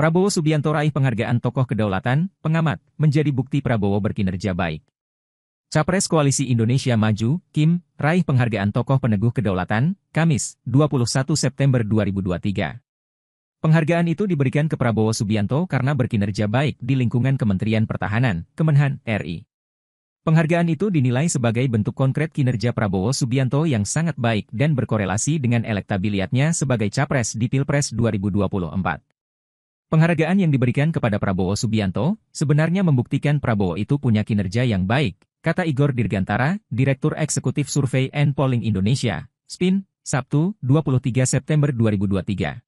Prabowo Subianto raih penghargaan tokoh kedaulatan, pengamat, menjadi bukti Prabowo berkinerja baik. Capres Koalisi Indonesia Maju, Kim, raih penghargaan tokoh peneguh kedaulatan, Kamis, 21 September 2023. Penghargaan itu diberikan ke Prabowo Subianto karena berkinerja baik di lingkungan Kementerian Pertahanan, Kemenhan, RI. Penghargaan itu dinilai sebagai bentuk konkret kinerja Prabowo Subianto yang sangat baik dan berkorelasi dengan elektabilitasnya sebagai capres di Pilpres 2024. Penghargaan yang diberikan kepada Prabowo Subianto sebenarnya membuktikan Prabowo itu punya kinerja yang baik, kata Igor Dirgantara, Direktur Eksekutif Survei and Polling Indonesia, SPIN, Sabtu, 23 September 2023.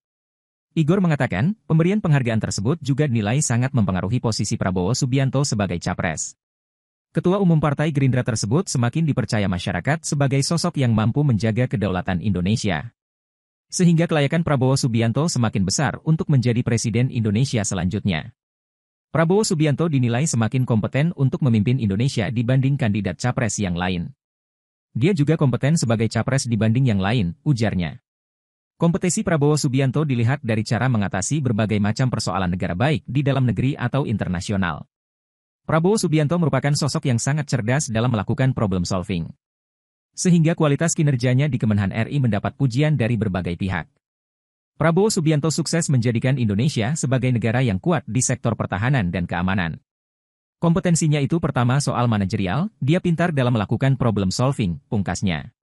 Igor mengatakan, pemberian penghargaan tersebut juga dinilai sangat mempengaruhi posisi Prabowo Subianto sebagai capres. Ketua Umum Partai Gerindra tersebut semakin dipercaya masyarakat sebagai sosok yang mampu menjaga kedaulatan Indonesia sehingga kelayakan Prabowo Subianto semakin besar untuk menjadi Presiden Indonesia selanjutnya. Prabowo Subianto dinilai semakin kompeten untuk memimpin Indonesia dibanding kandidat capres yang lain. Dia juga kompeten sebagai capres dibanding yang lain, ujarnya. Kompetisi Prabowo Subianto dilihat dari cara mengatasi berbagai macam persoalan negara baik di dalam negeri atau internasional. Prabowo Subianto merupakan sosok yang sangat cerdas dalam melakukan problem solving. Sehingga kualitas kinerjanya di Kemenhan RI mendapat pujian dari berbagai pihak. Prabowo Subianto sukses menjadikan Indonesia sebagai negara yang kuat di sektor pertahanan dan keamanan. Kompetensinya itu pertama soal manajerial, dia pintar dalam melakukan problem solving, pungkasnya.